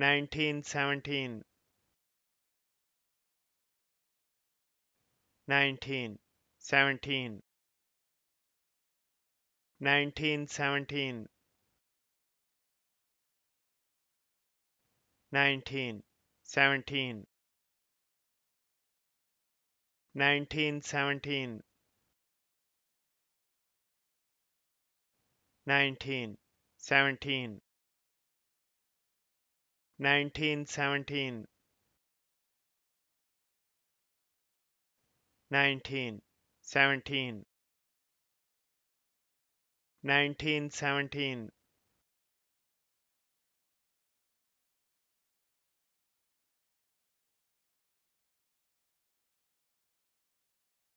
Nineteen seventeen. nineteen seventeen nineteen seventeen nineteen seventeen nineteen seventeen nineteen seventeen nineteen seventeen nineteen seventeen nineteen seventeen nineteen seventeen